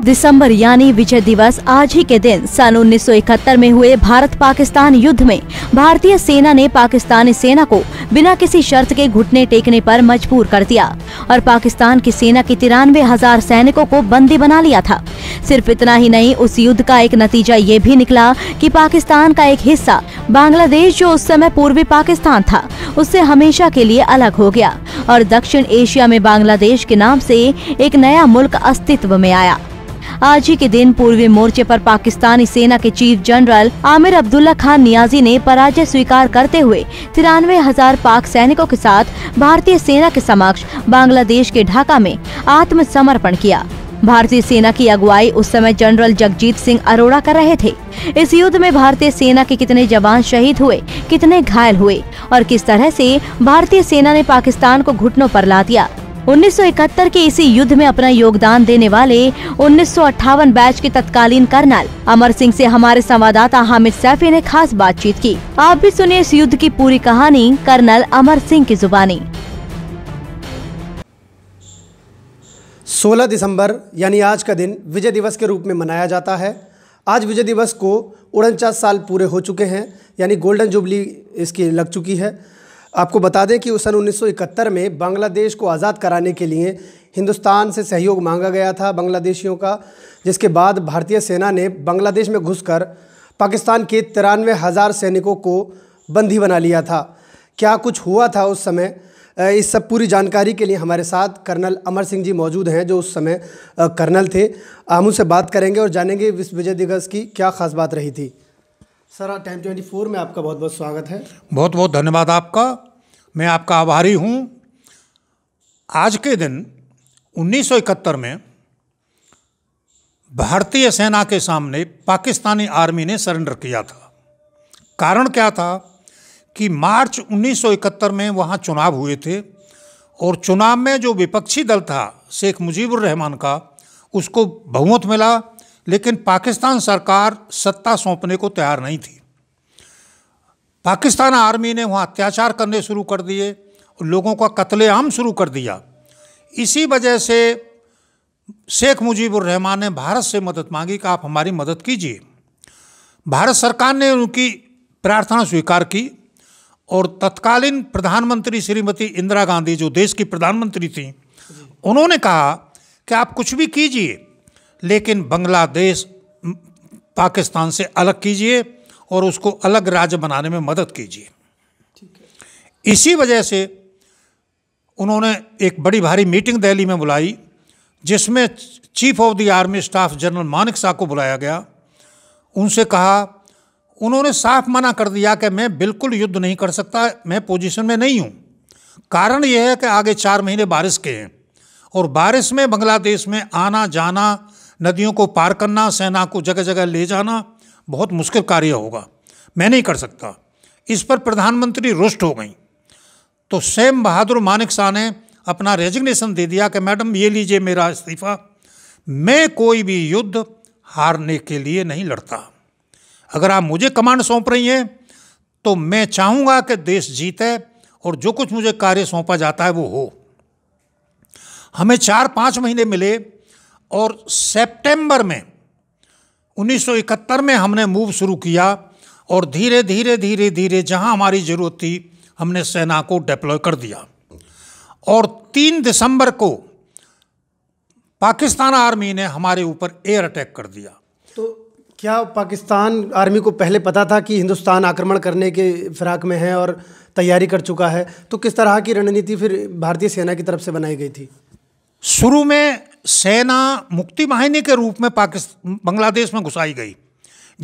17 दिसंबर यानी विजय दिवस आज ही के दिन सन 1971 में हुए भारत पाकिस्तान युद्ध में भारतीय सेना ने पाकिस्तानी सेना को बिना किसी शर्त के घुटने टेकने पर मजबूर कर दिया और पाकिस्तान की सेना के तिरानवे हजार सैनिकों को बंदी बना लिया था सिर्फ इतना ही नहीं उस युद्ध का एक नतीजा ये भी निकला कि पाकिस्तान का एक हिस्सा बांग्लादेश जो उस समय पूर्वी पाकिस्तान था उससे हमेशा के लिए अलग हो गया और दक्षिण एशिया में बांग्लादेश के नाम से एक नया मुल्क अस्तित्व में आया आज ही के दिन पूर्वी मोर्चे पर पाकिस्तानी सेना के चीफ जनरल आमिर अब्दुल्ला खान नियाजी ने पराजय स्वीकार करते हुए तिरानवे हजार पाक सैनिकों के साथ भारतीय सेना के समक्ष बांग्लादेश के ढाका में आत्मसमर्पण किया भारतीय सेना की अगुवाई उस समय जनरल जगजीत सिंह अरोड़ा कर रहे थे इस युद्ध में भारतीय सेना के कितने जवान शहीद हुए कितने घायल हुए और किस तरह से भारतीय सेना ने पाकिस्तान को घुटनों पर ला दिया 1971 के इसी युद्ध में अपना योगदान देने वाले उन्नीस बैच के तत्कालीन कर्नल अमर सिंह से हमारे संवाददाता हामिद सैफी ने खास बातचीत की आप भी सुनिए इस युद्ध की पूरी कहानी कर्नल अमर सिंह की जुबानी 16 दिसंबर यानी आज का दिन विजय दिवस के रूप में मनाया जाता है आज विजय दिवस को उनचास साल पूरे हो चुके हैं यानी गोल्डन जुबली इसकी लग चुकी है आपको बता दें कि सन 1971 में बांग्लादेश को आज़ाद कराने के लिए हिंदुस्तान से सहयोग मांगा गया था बांग्लादेशियों का जिसके बाद भारतीय सेना ने बांग्लादेश में घुसकर पाकिस्तान के तिरानवे हज़ार सैनिकों को बंदी बना लिया था क्या कुछ हुआ था उस समय इस सब पूरी जानकारी के लिए हमारे साथ कर्नल अमर सिंह जी मौजूद हैं जो उस समय कर्नल थे हम उनसे बात करेंगे और जानेंगे विश्व विजय दिवस की क्या खास बात रही थी सर टाइम ट्वेंटी फोर में आपका बहुत बहुत स्वागत है बहुत बहुत धन्यवाद आपका मैं आपका आभारी हूँ आज के दिन उन्नीस में भारतीय सेना के सामने पाकिस्तानी आर्मी ने सरेंडर किया था कारण क्या था कि मार्च 1971 में वहाँ चुनाव हुए थे और चुनाव में जो विपक्षी दल था शेख मुजीबुर रहमान का उसको बहुमत मिला लेकिन पाकिस्तान सरकार सत्ता सौंपने को तैयार नहीं थी पाकिस्तान आर्मी ने वहाँ अत्याचार करने शुरू कर दिए लोगों का कत्लेआम शुरू कर दिया इसी वजह से शेख मुजीबुर रहमान ने भारत से मदद मांगी कि आप हमारी मदद कीजिए भारत सरकार ने उनकी प्रार्थना स्वीकार की और तत्कालीन प्रधानमंत्री श्रीमती इंदिरा गांधी जो देश की प्रधानमंत्री थी उन्होंने कहा कि आप कुछ भी कीजिए लेकिन बांग्लादेश पाकिस्तान से अलग कीजिए और उसको अलग राज्य बनाने में मदद कीजिए इसी वजह से उन्होंने एक बड़ी भारी मीटिंग दिल्ली में बुलाई जिसमें chief of the army staff general Manekshaw को बुलाया गया उनसे कहा उन्होंने साफ मना कर दिया कि मैं बिल्कुल युद्ध नहीं कर सकता मैं पोजीशन में नहीं हूँ कारण यह है कि आगे चार महीने बारिश के हैं और बारिश में बांग्लादेश में आना जाना नदियों को पार करना सेना को जगह जगह ले जाना बहुत मुश्किल कार्य होगा मैं नहीं कर सकता इस पर प्रधानमंत्री रुष्ट हो गई तो सैम बहादुर मानिक शाह ने अपना रेजिग्नेशन दे दिया कि मैडम ये लीजिए मेरा इस्तीफा मैं कोई भी युद्ध हारने के लिए नहीं लड़ता अगर आप मुझे कमांड सौंप रही हैं तो मैं चाहूँगा कि देश जीते और जो कुछ मुझे कार्य सौंपा जाता है वो हो हमें चार पाँच महीने मिले और सितंबर में 1971 में हमने मूव शुरू किया और धीरे धीरे धीरे धीरे जहां हमारी ज़रूरत थी हमने सेना को डिप्लॉय कर दिया और तीन दिसंबर को पाकिस्तान आर्मी ने हमारे ऊपर एयर अटैक कर दिया तो क्या पाकिस्तान आर्मी को पहले पता था कि हिंदुस्तान आक्रमण करने के फिराक में है और तैयारी कर चुका है तो किस तरह की रणनीति फिर भारतीय सेना की तरफ से बनाई गई थी शुरू में सेना मुक्ति वाहिनी के रूप में पाकिस्तान बांग्लादेश में घुसाई गई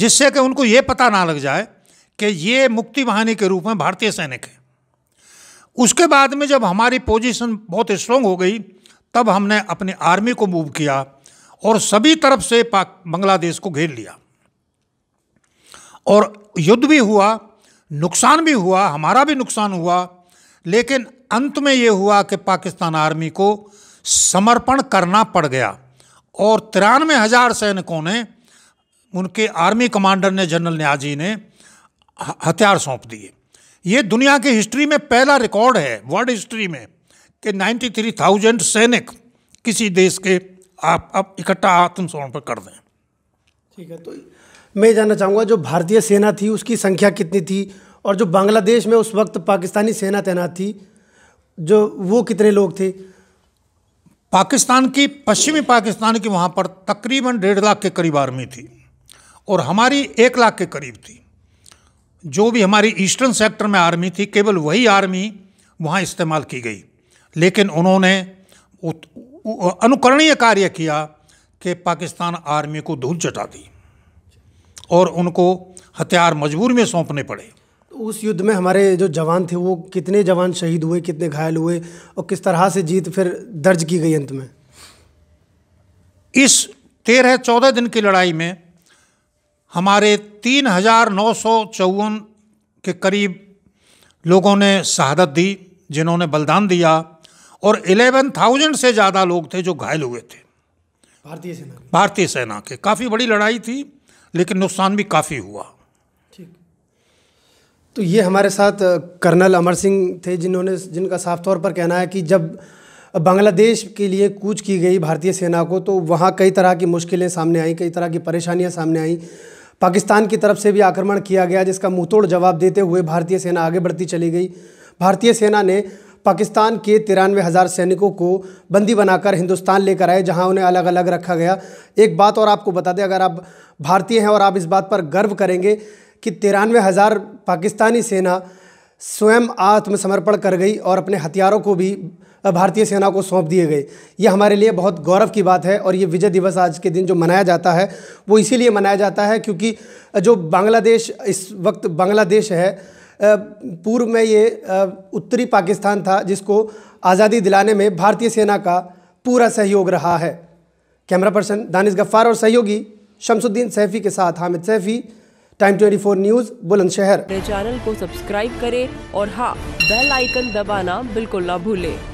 जिससे कि उनको ये पता ना लग जाए कि ये मुक्ति वाहिनी के रूप में भारतीय सैनिक हैं उसके बाद में जब हमारी पोजीशन बहुत स्ट्रॉन्ग हो गई तब हमने अपनी आर्मी को मूव किया और सभी तरफ से पाक बांग्लादेश को घेर लिया और युद्ध भी हुआ नुकसान भी हुआ हमारा भी नुकसान हुआ लेकिन अंत में ये हुआ कि पाकिस्तान आर्मी को समर्पण करना पड़ गया और तिरानवे हजार सैनिकों ने उनके आर्मी कमांडर ने जनरल न्याजी ने हथियार सौंप दिए ये दुनिया की हिस्ट्री में पहला रिकॉर्ड है वर्ल्ड हिस्ट्री में कि 93,000 सैनिक किसी देश के आप अब इकट्ठा आत्मसमर्पण कर दें ठीक है तो मैं जानना चाहूँगा जो भारतीय सेना थी उसकी संख्या कितनी थी और जो बांग्लादेश में उस वक्त पाकिस्तानी सेना तैनात थी जो वो कितने लोग थे पाकिस्तान की पश्चिमी पाकिस्तान की वहाँ पर तकरीबन डेढ़ लाख के करीब आर्मी थी और हमारी एक लाख के करीब थी जो भी हमारी ईस्टर्न सेक्टर में आर्मी थी केवल वही आर्मी वहाँ इस्तेमाल की गई लेकिन उन्होंने अनुकरणीय कार्य किया कि पाकिस्तान आर्मी को धूल चटा दी और उनको हथियार मजबूर में सौंपने पड़े उस युद्ध में हमारे जो जवान थे वो कितने जवान शहीद हुए कितने घायल हुए और किस तरह से जीत फिर दर्ज की गई अंत में इस तेरह चौदह दिन की लड़ाई में हमारे तीन हजार नौ सौ चौवन के करीब लोगों ने शहादत दी जिन्होंने बलिदान दिया और इलेवन थाउजेंड से ज़्यादा लोग थे जो घायल हुए थे भारतीय सेना भारतीय सेना के काफ़ी बड़ी लड़ाई थी लेकिन नुकसान भी काफ़ी हुआ तो ये हमारे साथ कर्नल अमर सिंह थे जिन्होंने जिनका साफ तौर पर कहना है कि जब बांग्लादेश के लिए कूच की गई भारतीय सेना को तो वहाँ कई तरह की मुश्किलें सामने आईं कई तरह की परेशानियाँ सामने आईं पाकिस्तान की तरफ से भी आक्रमण किया गया जिसका मुँहतोड़ जवाब देते हुए भारतीय सेना आगे बढ़ती चली गई भारतीय सेना ने पाकिस्तान के तिरानवे हज़ार सैनिकों को बंदी बनाकर हिंदुस्तान लेकर आए जहां उन्हें अलग अलग रखा गया एक बात और आपको बता दें अगर आप भारतीय हैं और आप इस बात पर गर्व करेंगे कि तिरानवे हज़ार पाकिस्तानी सेना स्वयं आत्मसमर्पण कर गई और अपने हथियारों को भी भारतीय सेना को सौंप दिए गए ये हमारे लिए बहुत गौरव की बात है और ये विजय दिवस आज के दिन जो मनाया जाता है वो इसीलिए मनाया जाता है क्योंकि जो बांग्लादेश इस वक्त बांग्लादेश है पूर्व में ये उत्तरी पाकिस्तान था जिसको आज़ादी दिलाने में भारतीय सेना का पूरा सहयोग रहा है कैमरा पर्सन दानिश गफ्फार और सहयोगी शमसुद्दीन सैफ़ी के साथ Hamid Saifi time 24 news Bulandshahr channel को सब्सक्राइब करें और हाँ बेल आइकन दबाना बिल्कुल ना भूलें